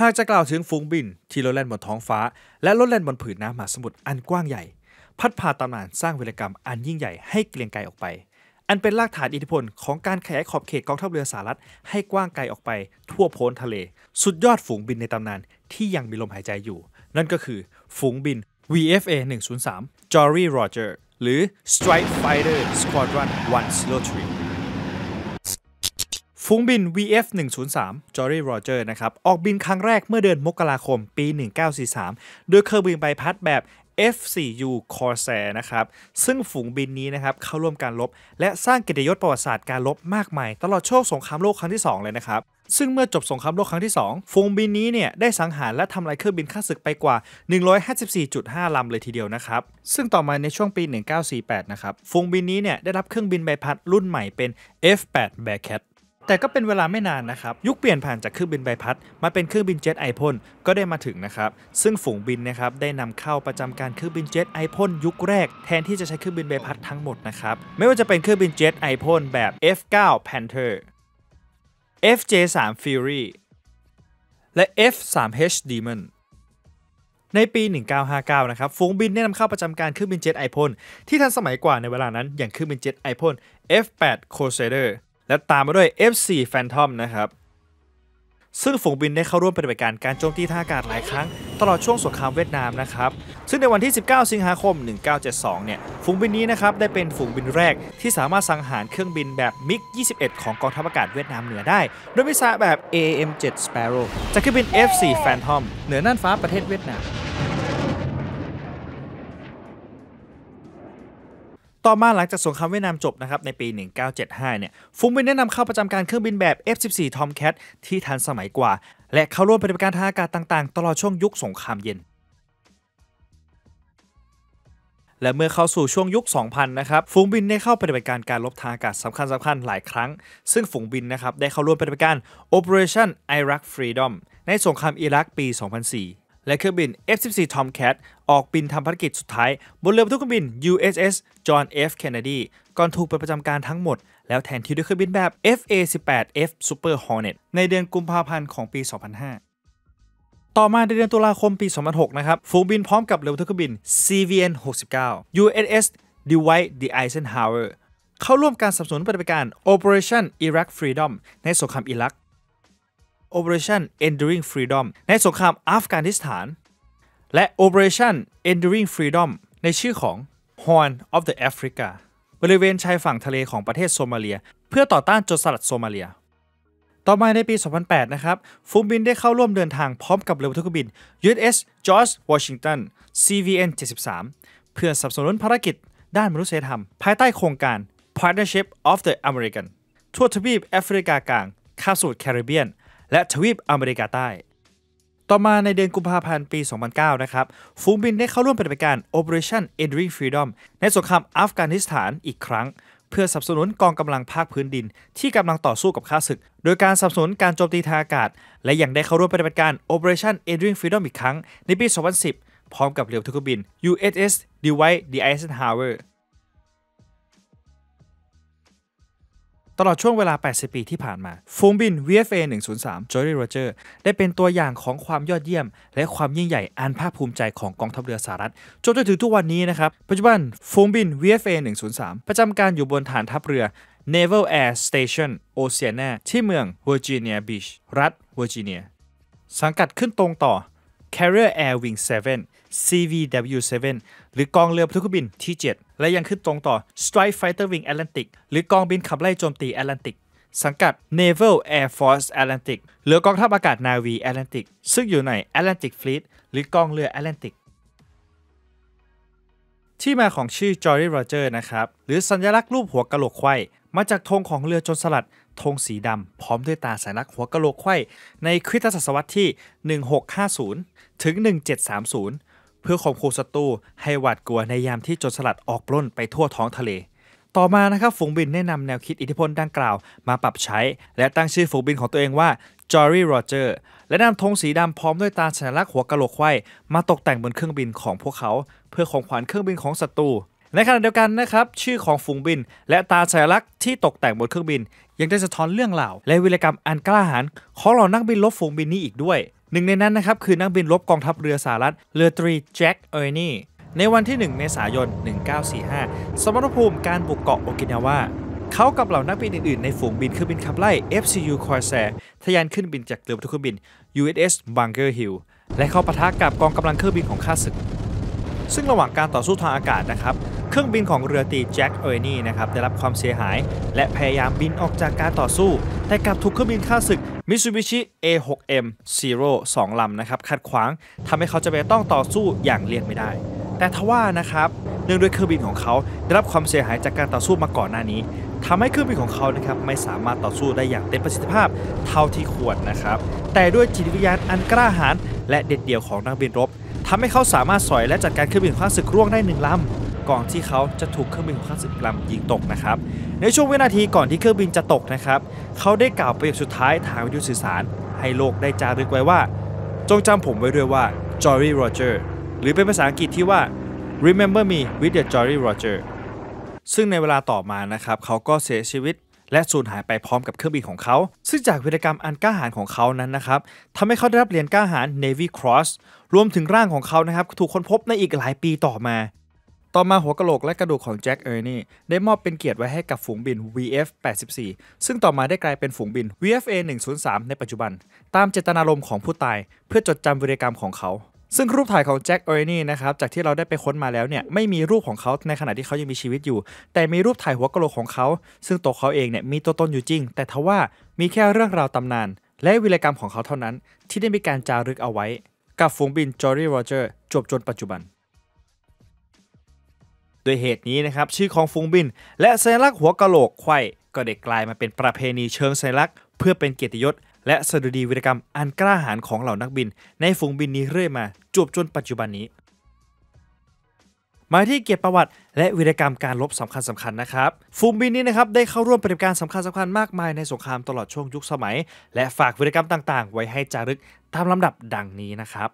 หากจะกล่าวถึงฝูงบินที่ลดแล่นบนท้องฟ้าและลดแล่นบนผืนน้ำมหาสมุทรอันกว้างใหญ่ พัดพาตำนานสร้างวีรกรรมอันยิ่งใหญ่ให้เกรียงไกรออกไป อันเป็นรากฐานอิทธิพลของการขยายขอบเขตกองทัพเรือสหรัฐให้กว้างไกลออกไปทั่วโพ้นทะเล สุดยอดฝูงบินในตำนานที่ยังมีลมหายใจอยู่ นั่นก็คือฝูงบิน VFA 103 Jory Roger หรือ Strike Fighter Squadron 103ฝูงบิน VF 103 j o ่โ y Roger นะครับ ออกบินครั้งแรกเมื่อเดือนมกราคมปี 1943โดยเครื่องบินใบพัดแบบ F4U Corsair นะครับ ซึ่งฝูงบินนี้นะครับเข้าร่วมการรบและสร้างเกียรติยศประวัติศาสตร์การรบมากมายตลอดช่วงสงครามโลกครั้งที่2เลยนะครับ ซึ่งเมื่อจบสงครามโลกครั้งที่2ฝูงบินนี้เนี่ยได้สังหารและทำลายเครื่องบินข้าศึกไปกว่า 154.5 ลำเลยทีเดียวนะครับ ซึ่งต่อมาในช่วงปี 1948นะครับฝูงบินนี้เนี่ยได้รับเครื่องบินใบพัดรุ่นใหม่เป็น F8 Bearcat แต่ก็เป็นเวลาไม่นานนะครับ ยุคเปลี่ยนผ่านจากเครื่องบินใบพัด มาเป็นเครื่องบินเจ็ตไอพ่นก็ได้มาถึงนะครับ ซึ่งฝูงบินนะครับได้นำเข้าประจำการเครื่องบินเจ็ตไอพ่นยุคแรก แทนที่จะใช้เครื่องบินใบพัดทั้งหมดนะครับ ไม่ว่าจะเป็นเครื่องบินเจ็ตไอพ่นแบบ F9 Panther FJ3 Fury และ F3H Demon ในปี 1959 นะครับ ฝูงบินได้นำเข้าประจำการเครื่องบินเจ็ตไอพ่นที่ทันสมัยกว่าในเวลานั้นอย่างเครื่องบินเจ็ตไอพ่น F8 Crusader และตามมาด้วย F4 Phantom นะครับ ซึ่งฝูงบินได้เข้าร่วมปฏิบัติการการโจมตีท่าอากาศหลายครั้ง ตลอดช่วงสงครามเวียดนามนะครับ ซึ่งในวันที่ 19 สิงหาคม 1972 เนี่ย ฝูงบินนี้นะครับได้เป็นฝูงบินแรกที่สามารถสังหารเครื่องบินแบบมิก21 ของกองทัพอากาศเวียดนามเหนือได้ โดยมิสซาแบบ AM7 Sparrow จากเครื่องบิน F4 Phantom เหนือน่านฟ้าประเทศเวียดนามต่อมาหลังจากสงครามเวียดนามจบนะครับในปี 1975 เนี่ยฟุงบินแนะนำเข้าประจำการเครื่องบินแบบ F-14 Tomcat ที่ทันสมัยกว่า และเข้าร่วมปฏิบัติการทางอากาศต่าง ๆ ตลอดช่วงยุคสงครามเย็น และเมื่อเข้าสู่ช่วงยุค 2000 นะครับฝูงบินได้เข้าปฏิบัติการการลบทางอากาศสำคัญสำคัญหลายครั้ง ซึ่งฝูงบินนะครับได้เข้าร่วมปฏิบัติการ Operation Iraq Freedom ในสงครามอิรักปี 2004และเครื่องบิน F-14 Tomcat ออกบินทำภารกิจสุดท้ายบนเรือบรรทุกเครื่องบิน USS John F. Kennedy ก่อนถูกเปิดประจำการทั้งหมด แล้วแทนที่ด้วยเครื่องบินแบบ FA-18F Super Hornet ในเดือนกุมภาพันธ์ของปี 2005 ต่อมาในเดือนตุลาคมปี 2006 นะครับ ฝูงบินพร้อมกับเรือทุกบิน CVN 69 USS Dwight D. Eisenhower เข้าร่วมการสนับสนุนปฏิบัติการ Operation Iraq Freedom ในสงครามอิรัก Operation Enduring Freedom ในสงครามอัฟกานิสถาน และ Operation Enduring Freedom ในชื่อของ Horn of the Africa บริเวณชายฝั่งทะเลของประเทศโซมาเลีย เพื่อต่อต้านโจรสลัดโซมาเลีย ต่อมาในปี 2008นะครับฟูมบินได้เข้าร่วมเดินทางพร้อมกับเรือบรรทุกบิน USS George Washington CVN 73 เพื่อสนับสนุนภารกิจด้านมนุษยธรรม ภายใต้โครงการ Partnership of the American ทั่วทวีปแอฟริกากลางคาบสมุทรแคริบเบียนและทวีปอเมริกาใต้ ต่อมาในเดือนกุมภาพันธ์ปี 2009 นะครับ ฟูงบินได้เข้าร่วมปฏิบัติการ Operation Enduring Freedom ในสงครามอัฟกานิสถานอีกครั้ง เพื่อสนับสนุนกองกำลังภาคพื้นดิน ที่กำลังต่อสู้กับข้าศึก โดยการสนับสนุนการโจมตีทางอากาศ และยังได้เข้าร่วมปฏิบัติการ Operation Enduring Freedom อีกครั้งในปี 2010 พร้อมกับเรือทุกบิน USS Dwight D. Eisenhower ตลอดช่วงเวลา 80 ปีที่ผ่านมา ฟูงบิน VFA 103 Jolly Roger ได้เป็นตัวอย่างของความยอดเยี่ยม และความยิ่งใหญ่อันภาคภูมิใจของกองทัพเรือสหรัฐจนจนถึงทุกวันนี้นะครับ ปัจจุบัน ฟูงบิน VFA 103 ประจำการอยู่บนฐานทัพเรือ Naval Air Station Oceania ที่เมือง Virginia Beach รัฐ Virginia สังกัดขึ้นตรงต่อ Carrier Air Wing 7 CVW 7หรือกองเรือพลุกบินที่ 7 และยังขึ้นตรงต่อ Strike Fighter Wing Atlantic หรือกองบินขับไล่โจมตีแอตแลนติก สังกัด Naval Air Force Atlantic หรือกองทัพอากาศนาวีแอตแลนติก ซึ่งอยู่ใน Atlantic Fleet หรือกองเรือแอตแลนติก ที่มาของชื่อจอร์ r y Roger นะครับ หรือสัญลักษณ์รูปหัวกะโหลกไข่มาจากธงของเรือจนสลัดธงสีดำพร้อมด้วยตาสายลักหัวกะโหลกไข่ในคริสตศตวรรษที่ 1650 ถึง 1730 เพื่อข่มขู่ศัตรูให้หวาดกลัวในยามที่จนสลัดออกปล้นไปทั่วท้องทะเล ต่อมา นะครับ ฝูงบินได้นำแนวคิดอิทธิพลดังกล่าวมาปรับใช้ และตั้งชื่อฝูงบินของตัวเองว่าจอร์รี่โรเจอร์และนำธงสีดำพร้อมด้วยตาสัญลักษณ์หัวกะโหลกไข่มาตกแต่งบนเครื่องบินของพวกเขา เพื่อของขวัญเครื่องบินของศัตรูในขณะเดียวกันนะครับ ชื่อของฝูงบินและตาสัญลักษณ์ที่ตกแต่งบนเครื่องบิน ยังได้สะท้อนเรื่องเล่าและวิรกรรมอันกล้าหาญของเหล่านักบินลบฝูงบินนี้อีกด้วย หนึ่งในนั้นนะครับคือนักบินลบกองทัพเรือสหรัฐเรือตรีแจ็คเออร์นี่ในวันที่ 1 เมษายน 1945 สมรภูมิการบุกเกาะโอกินาวาเขากับเหล่านักบินอื่นๆในฝูงบินเครื่องบินขับไล่ FCU Corsair ทะยานขึ้นบินจากเรือบรรทุกเครื่องบิน USS Bunker Hill และเข้าปะทะกับกองกำลังเครื่องบินของข้าศึกซึ่งระหว่างการต่อสู้ทางอากาศนะครับครื่องบินของเรือตีแจ็คเอเนี่นะครับได้รับความเสียหายและพยายามบินออกจากการต่อสู้ แต่กลับถูกเครื่องบินข้าศึก Mitsubishi A6M Zero งลำนะครับขัดขวางทำให้เขาจะไปต้องต่อสู้อย่างเลี่ยงไม่ได้ แต่ทว่านะครับเนื่องด้วยเครื่องบินของเขา ได้รับความเสียหายจากการต่อสู้มาก่อนหน้านี้ ทำให้เครื่องบินของเขานะครับไม่สามารถต่อสู้ได้อย่างเต็มประสิทธิภาพเท่าที่ควรนะครับแต่ด้วยจิตวิญญาณอันกล้าหาญและเด็ดเดี่ยวของนักบินรบทำให้เขาสามารถสอยและจัดการเครื่องบินข้าศึกร่วงได้หนึ่งลำก่อนที่เขาจะถูกเครื่องบินของข้าศึกลำยิงตกนะครับ ในช่วงวินาทีก่อนที่เครื่องบินจะตกนะครับ เขาได้กล่าวประโยคสุดท้ายทางวิทยุสื่อสารให้โลกได้จารึกไว้ว่า จงจำผมไว้ด้วยว่า j o ่โ y Roger หรือเป็นภาษาอังกฤษที่ว่า Remember me with the j o r y Roger ซึ่งในเวลาต่อมานะครับ เขาก็เสียชีวิต และสูญหายไปพร้อมกับเครื่องบินของเขา ซึ่งจากวีรกรรมอันกล้าหาญของเขานั้นนะครับทำให้เขาได้รับเหรียญกล้าหาญ Navy Cross รวมถึงร่างของเขา นะครับ ถูกค้นพบในอีกหลายปีต่อมาต่อมาหัวกะโหลกและกระดูกของแจ็คเออร์นี่ได้มอบเป็นเกียรติไว้ให้กับฝูงบิน VF-84 ซึ่งต่อมาได้กลายเป็นฝูงบิน VFA-103 ในปัจจุบัน ตามเจตนารมณ์ของผู้ตาย เพื่อจดจำวิรกรรมของเขา ซึ่งรูปถ่ายของแจ็คเออร์นี่นะครับจากที่เราได้ไปค้นมาแล้วเนี่ยไม่มีรูปของเขาในขณะที่เขายังมีชีวิตอยู่ แต่มีรูปถ่ายหัวกะโหลกของเขา ซึ่งตัวเขาเองเนี่ยมีตัวตนอยู่จริง แต่ทว่ามีแค่เรื่องราวตำนาน และวิรกรรมของเขาเท่านั้น ที่ได้มีการจารึกเอาไว้กับฝูงบินจอร์รี่โรเจอร์จบจนปัจจุบันดยเหตุนี้นะครับชื่อของฟุงบินและสัญลักษณ์หัวกะโหลกไข่ก็ได้กลายมาเป็นประเพณีเชิงสัญลักษณ์เพื่อเป็นเกียรติยศ และสดุดีวิรกรรมอันกล้าหาญของเหล่านักบิน ในฝูงบินนี้เรื่อยมาจวบจนปัจจุบันนี้มาที่เกียรติประวัติและวิรกรรมการรบสำคัญสำคัญนะครับฝูงบินนี้นะครับได้เข้าร่วมปฏิบัติการสำคัญสำคัญมากมายในสงครามตลอดช่วงยุคสมัย และฝากวิรกรรมต่างๆ ไว้ให้จารึกตามลำดับดังนี้นะครับ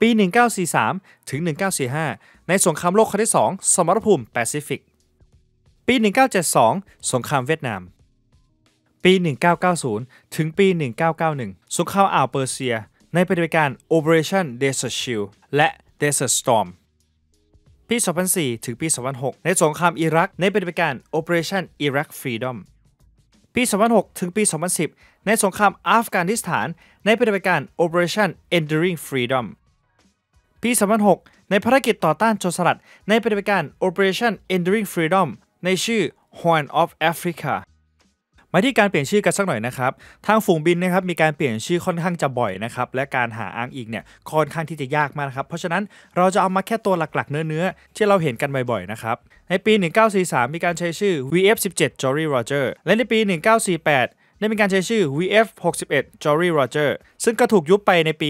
ปี 1943 ถึง 1945 ในสงครามโลกครั้งที่2สมรภูมิแปซิฟิก ปี 1972 สงครามเวียดนาม ปี 1990 ถึงปี 1991สงครามอ่าวเปอร์เซีย ในปฏิบัติการ Operation Desert Shield และ Desert Storm ปี 2004 ถึง ปี 2006 ในสงครามอิรัก ในปฏิบัติการ Operation Iraq Freedom ปี 2006 ถึง ปี 2010 ในสงครามอัฟกานิสถาน ในปฏิบัติการ Operation Enduring Freedom ปี2006ในภารกิจต่อต้านโจรสลัดในปฏิบัติการ Operation Enduring Freedom ในชื่อ Horn of Africa มาที่การเปลี่ยนชื่อกันสักหน่อยนะครับ ทางฝูงบินนะครับมีการเปลี่ยนชื่อค่อนข้างจะบ่อยนะครับ และการหาอ้างอิงเนี่ยค่อนข้างที่จะยากมากครับ เพราะฉะนั้นเราจะเอามาแค่ตัวหลักๆเนื้อๆ ที่เราเห็นกันบ่อยๆ นะครับ ในปี 1943 มีการใช้ชื่อ VF17 Jolly Roger และในปี 1948ได้มีการใช้ชื่อ VF 6 1 Jory Roger ซึ่งก็ถูกยุบไปในปี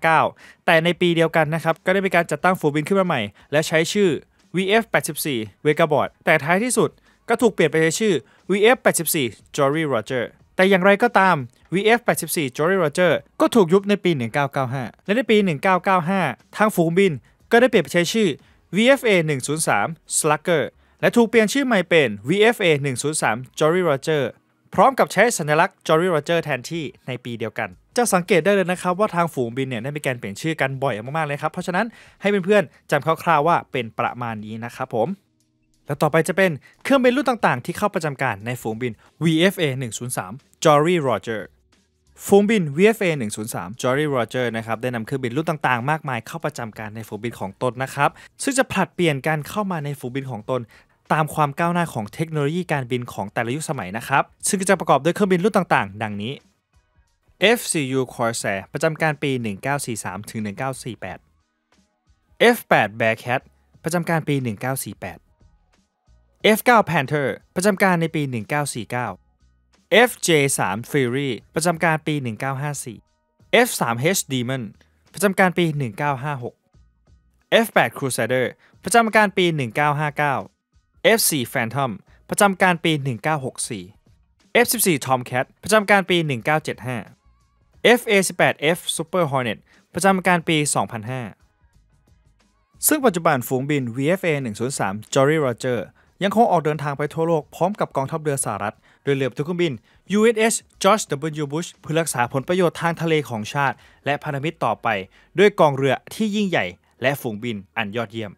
1959 แต่ในปีเดียวกันนะครับ ก็ได้มีการจัดตั้งฝูงบินขึ้นมาใหม่ และใช้ชื่อ VF 84 Vegabot แต่ท้ายที่สุด ก็ถูกเปลี่ยนไปใช้ชื่อ VF 84 Jory Roger แต่อย่างไรก็ตาม VF 84 Jory Roger ก็ถูกยุบในปี 1995 และในปี 1995ทางฝูงบิน ก็ได้เปลี่ยนไปใช้ชื่อ VFA 103 Slugger และถูกเปลี่ยนชื่อใหม่เป็น VFA 103 Jory Roger พร้อมกับใช้สัญลักษณ์จอร์รี่โรเจอร์แทนที่ในปีเดียวกัน จะสังเกตได้เลยนะครับ ว่าทางฝูงบินเนี่ยได้มีการเปลี่ยนชื่อกันบ่อยมากๆเลยครับ เพราะฉะนั้นให้เพื่อนๆจำคร่าวๆว่าเป็นประมาณนี้นะครับผม แล้วต่อไปจะเป็นเครื่องบินรุ่นต่างๆที่เข้าประจำการในฝูงบิน VFA 103 Jolly Roger ฝูงบิน VFA 103 Jolly Roger นะครับได้นำเครื่องบินรุ่นต่างๆมากมายเข้าประจำการในฝูงบินของตนนะครับ ซึ่งจะผลัดเปลี่ยนการเข้ามาในฝูงบินของตนตามความก้าวหน้าของเทคโนโลยีการบินของแต่ละยุคสมัยนะครับซึ่งจะประกอบด้วยเครื่องบินรุ่นต่างๆ ดังนี้ FCU Corsair ประจำการปี 1943ถึง1948 F8 Bearcat ประจำการปี 1948 F9 Panther ประจำการในปี 1949 FJ3 Fury ประจำการปี 1954 F3H Demon ประจำการปี 1956 F8 Crusader ประจำการปี 1959 F4 Phantom ประจำการปี 1964 F14 Tomcat ประจำการปี 1975 FA18F Super Hornet ประจำการปี 2005 ซึ่งปัจจุบันฝูงบิน VFA 103 Jolly Roger ยังคงออกเดินทางไปทั่วโลกพร้อมกับกองทัพเรือสหรัฐ โดยเรือรทุกบิน USS George W. Bush เพื่อรักษาผลประโยชน์ทางทะเลของชาติ และพันธมิตรต่อไป ด้วยกองเรือที่ยิ่งใหญ่ และฝูงบินอันยอดเยี่ยม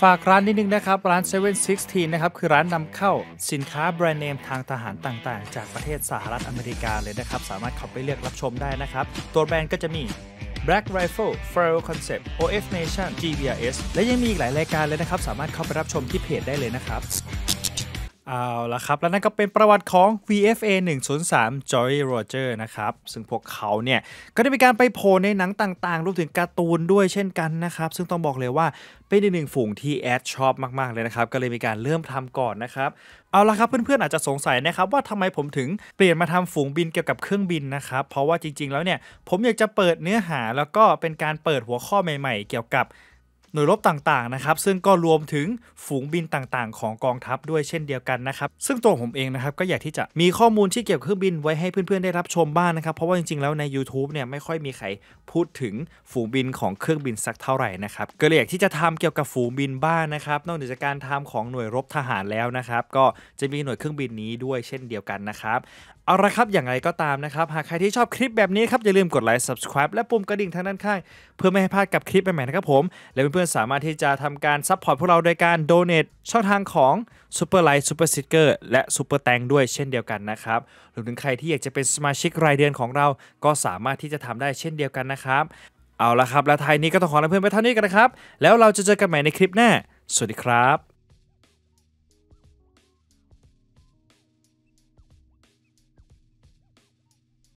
ฝากร้านนิดนึงนะครับ ร้าน 716 นะครับ คือร้านนำเข้าสินค้าแบรนด์เนมทางทหารต่างๆ จากประเทศสหรัฐอเมริกาเลยนะครับ สามารถเข้าไปเลือกรับชมได้นะครับ ตัวแบรนด์ก็จะมี Black Rifle f e r r e l Concept OF Nation GBRS และยังมีอีกหลายรายการเลยนะครับ สามารถเข้าไปรับชมที่เพจได้เลยนะครับเอาละครับ และนั่นก็เป็นประวัติของ VFA 103 Joy Roger นะครับ ซึ่งพวกเขาเนี่ย ก็ได้มีการไปโผล่ในหนังต่างๆ รวมถึงการ์ตูนด้วยเช่นกันนะครับ ซึ่งต้องบอกเลยว่าเป็นอีกหนึ่งฝูงที่แอดชอบมาก ๆเลยนะครับ ก็เลยมีการเริ่มทำก่อนนะครับ เอาละครับ เพื่อน ๆ อาจจะสงสัยนะครับว่าทำไมผมถึงเปลี่ยนมาทำฝูงบินเกี่ยวกับเครื่องบินนะครับ เพราะว่าจริง ๆ แล้วเนี่ย ผมอยากจะเปิดเนื้อหา แล้วก็เป็นการเปิดหัวข้อใหม่ ๆ เกี่ยวกับหน่วยรบต่างๆ นะครับซึ่งก็รวมถึงฝูงบินต่างๆ ของกองทัพด้วยเช่นเดียวกันนะครับซึ่งตัวผมเองนะครับก็อยากที่จะมีข้อมูลที่เกี่ยวกับเครื่องบินไว้ให้เพื่อนๆได้รับชมบ้างนะครับเพราะว่าจริงๆแล้วใน YouTube เนี่ยไม่ค่อยมีใครพูดถึงฝูงบินของเครื่องบินสักเท่าไหร่นะครับก็เลยอยากที่จะทำเกี่ยวกับฝูงบินบ้างนะครับนอกจากการทำของหน่วยรบทหารแล้วนะครับก็จะมีหน่วยเครื่องบินนี้ด้วยเช่นเดียวกันนะครับเอาละครับ อย่างไรก็ตามนะครับ หากใครที่ชอบคลิปแบบนี้ครับอย่าลืมกดไลค์ subscribe และปุ่มกระดิ่งทางด้านข้าง เพื่อไม่ให้พลาดกับคลิปใหม่ๆนะครับผม และเพื่อนๆสามารถที่จะทำการซัพพอร์ตพวกเราโดยการโดน a t ช่องทางของ Super Like Super Sticker และ Super t a n งด้วยเช่นเดียวกันนะครับรวมถึงใครที่อยากจะเป็นสมาชิกรายเดือนของเราก็สามารถที่จะทำได้เช่นเดียวกันนะครับ เอาละครับและท้ายนี้ก็ต้องขอลาเพื่อนไปเท่านี้กันนะครับ แล้วเราจะเจอกันใหม่ในคลิปหน้าสวัสดีครับ